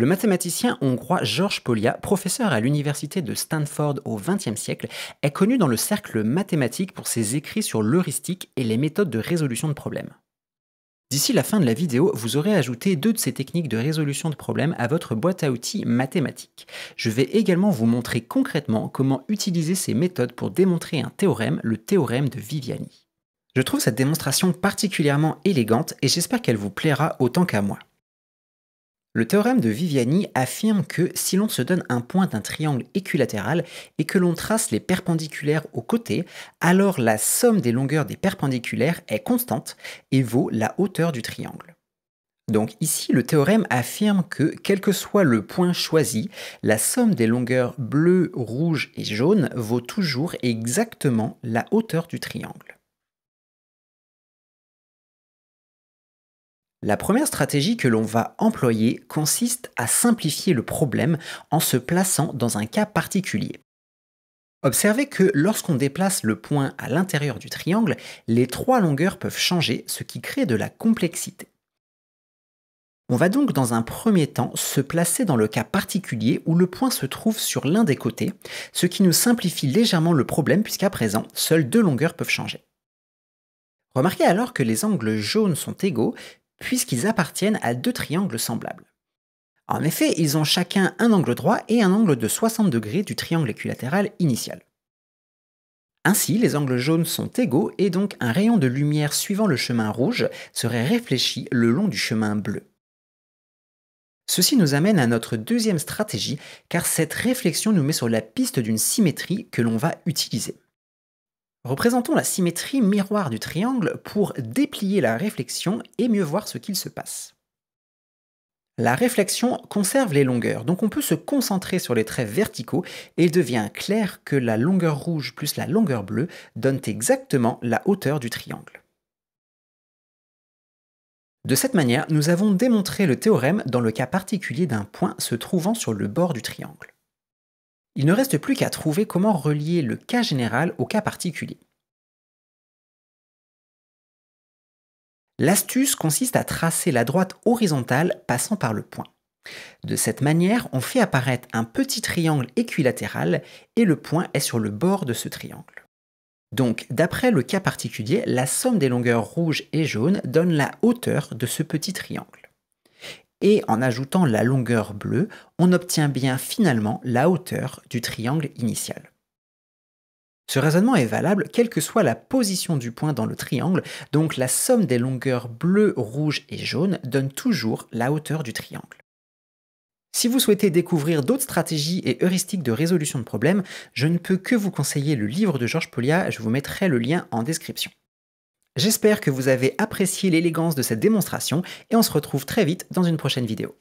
Le mathématicien hongrois Georges Polia, professeur à l'université de Stanford au XXe siècle, est connu dans le cercle mathématique pour ses écrits sur l'heuristique et les méthodes de résolution de problèmes. D'ici la fin de la vidéo, vous aurez ajouté deux de ces techniques de résolution de problèmes à votre boîte à outils mathématiques. Je vais également vous montrer concrètement comment utiliser ces méthodes pour démontrer un théorème, le théorème de Viviani. Je trouve cette démonstration particulièrement élégante et j'espère qu'elle vous plaira autant qu'à moi. Le théorème de Viviani affirme que si l'on se donne un point d'un triangle équilatéral et que l'on trace les perpendiculaires aux côtés, alors la somme des longueurs des perpendiculaires est constante et vaut la hauteur du triangle. Donc ici, le théorème affirme que, quel que soit le point choisi, la somme des longueurs bleues, rouge et jaune vaut toujours exactement la hauteur du triangle. La première stratégie que l'on va employer consiste à simplifier le problème en se plaçant dans un cas particulier. Observez que lorsqu'on déplace le point à l'intérieur du triangle, les trois longueurs peuvent changer, ce qui crée de la complexité. On va donc dans un premier temps se placer dans le cas particulier où le point se trouve sur l'un des côtés, ce qui nous simplifie légèrement le problème puisqu'à présent, seules deux longueurs peuvent changer. Remarquez alors que les angles jaunes sont égaux puisqu'ils appartiennent à deux triangles semblables. En effet, ils ont chacun un angle droit et un angle de 60 degrés du triangle équilatéral initial. Ainsi, les angles jaunes sont égaux et donc un rayon de lumière suivant le chemin rouge serait réfléchi le long du chemin bleu. Ceci nous amène à notre deuxième stratégie car cette réflexion nous met sur la piste d'une symétrie que l'on va utiliser. Représentons la symétrie miroir du triangle pour déplier la réflexion et mieux voir ce qu'il se passe. La réflexion conserve les longueurs, donc on peut se concentrer sur les traits verticaux et il devient clair que la longueur rouge plus la longueur bleue donnent exactement la hauteur du triangle. De cette manière, nous avons démontré le théorème dans le cas particulier d'un point se trouvant sur le bord du triangle. Il ne reste plus qu'à trouver comment relier le cas général au cas particulier. L'astuce consiste à tracer la droite horizontale passant par le point. De cette manière, on fait apparaître un petit triangle équilatéral et le point est sur le bord de ce triangle. Donc, d'après le cas particulier, la somme des longueurs rouge et jaune donne la hauteur de ce petit triangle et en ajoutant la longueur bleue, on obtient bien finalement la hauteur du triangle initial. Ce raisonnement est valable quelle que soit la position du point dans le triangle, donc la somme des longueurs bleues, rouge et jaune donne toujours la hauteur du triangle. Si vous souhaitez découvrir d'autres stratégies et heuristiques de résolution de problèmes, je ne peux que vous conseiller le livre de Georges Polia, je vous mettrai le lien en description. J'espère que vous avez apprécié l'élégance de cette démonstration et on se retrouve très vite dans une prochaine vidéo.